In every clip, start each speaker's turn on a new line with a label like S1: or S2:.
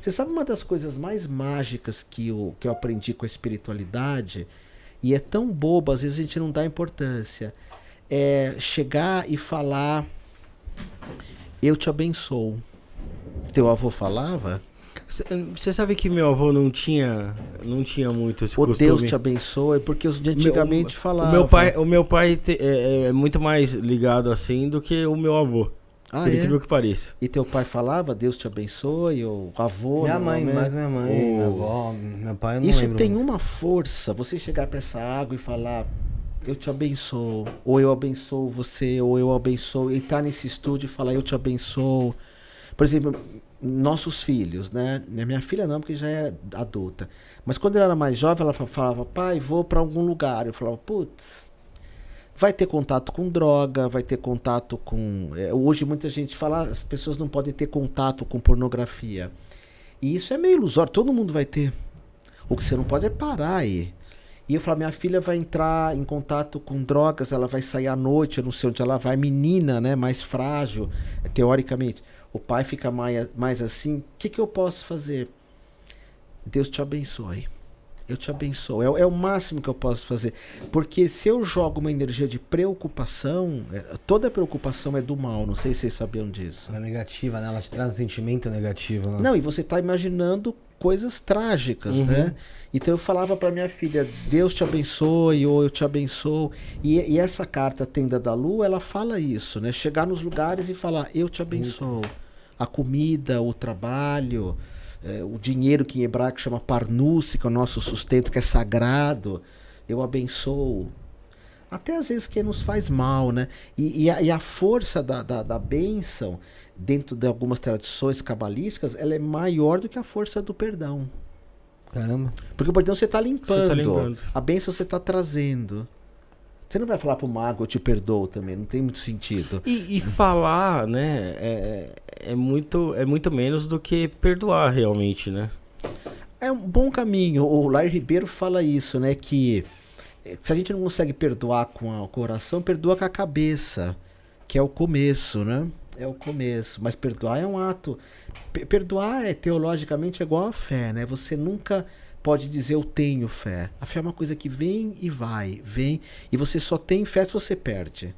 S1: Você sabe uma das coisas mais mágicas que eu, que eu aprendi com a espiritualidade? E é tão boba, às vezes a gente não dá importância. É chegar e falar: Eu te abençoo. Teu avô falava? Você hum, sabe que meu avô não tinha, não tinha muito esse o costume. Deus te abençoe, porque os de antigamente meu, falavam. O meu pai, o meu pai te, é, é, é, muito mais ligado assim do que o meu avô. Ah, por é? incrível que pareça. E teu pai falava, Deus te abençoe, ou avô. Minha mãe, é? mais minha mãe, ou... minha avó, meu pai, eu não Isso tem muito. uma força, você chegar para essa água e falar, eu te abençoo, ou eu abençoo você, ou eu abençoo, e estar nesse estúdio e falar, eu te abençoo. Por exemplo, nossos filhos, né? Minha filha não, porque já é adulta. Mas quando ela era mais jovem, ela falava, pai, vou para algum lugar. Eu falava, putz, vai ter contato com droga, vai ter contato com. É, hoje muita gente fala, ah, as pessoas não podem ter contato com pornografia. E isso é meio ilusório, todo mundo vai ter. O que você não pode é parar aí. E eu falo, minha filha vai entrar em contato com drogas, ela vai sair à noite, eu não sei onde ela vai, menina, né? Mais frágil, teoricamente. O pai fica mais, mais assim, o que, que eu posso fazer? Deus te abençoe eu te abençoo. É, é, o máximo que eu posso fazer. Porque se eu jogo uma energia de preocupação, é, toda preocupação é do mal. Não sei se vocês sabiam disso. Ela é negativa, né? Ela te traz um sentimento negativo. Né? Não, e você está imaginando coisas trágicas, uhum. né? Então eu falava para minha filha, Deus te abençoe, ou eu te abençoo. E, e, essa carta Tenda da Lua, ela fala isso, né? Chegar nos lugares e falar, eu te abençoo. A comida, o trabalho, é, o dinheiro que em hebraico chama parnusse, que é o nosso sustento, que é sagrado. Eu abençoo. Até às vezes que nos faz mal, né? E, e, a, e a, força da, da, da bênção, dentro de algumas tradições cabalísticas, ela é maior do que a força do perdão. Caramba. Porque o perdão você está tá limpando. Tá limpando. A bênção você está trazendo. Você não vai falar pro mago, eu te perdoo também, não tem muito sentido. E, e falar, né, é, é, muito, é muito menos do que perdoar realmente, né? É um bom caminho. O Lair Ribeiro fala isso, né? Que eh, se a gente não consegue perdoar com o coração, perdoa com a cabeça, que é o começo, né? É o começo. Mas perdoar é um ato. Perdoar é teologicamente é igual a fé, né? Você nunca pode dizer eu tenho fé. A fé é uma coisa que vem e vai, vem, e você só tem fé se você perde.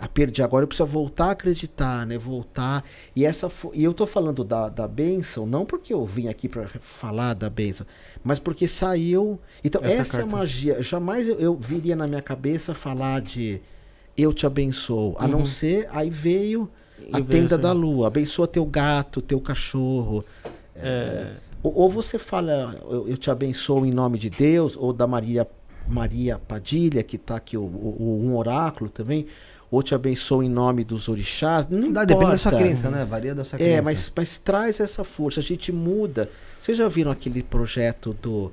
S1: A perdi agora, eu preciso voltar a acreditar, né? Voltar. E essa e eu estou falando da, da bênção, não porque eu vim aqui para falar da bênção, mas porque saiu. Então, essa, essa é magia. Jamais eu, eu, viria na minha cabeça falar de eu te abençoo. A uhum. não ser, aí veio a eu tenda da lua. Abençoa teu gato, teu cachorro. É, é ou, você fala, eu, eu, te abençoo em nome de Deus, ou da Maria Maria Padilha, que está aqui, o, o, um oráculo também, ou te abençoo em nome dos orixás. Não, dá, depende da sua crença, né? Varia da sua é, crença. É, mas, mas traz essa força, a gente muda. Vocês já viram aquele projeto do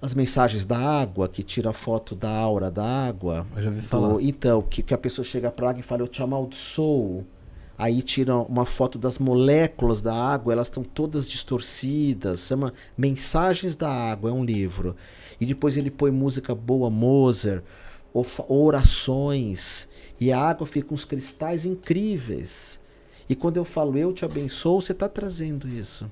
S1: as mensagens da água, que tira a foto da aura da água. Eu já vi falar. Do, então, que, que a pessoa chega pra água e fala, eu te amaldiçoo aí tiram uma foto das moléculas da água, elas estão todas distorcidas, chama Mensagens da Água, é um livro. E depois ele põe música boa, Moser, orações, e a água fica com uns cristais incríveis. E quando eu falo eu te abençoo, você está trazendo isso.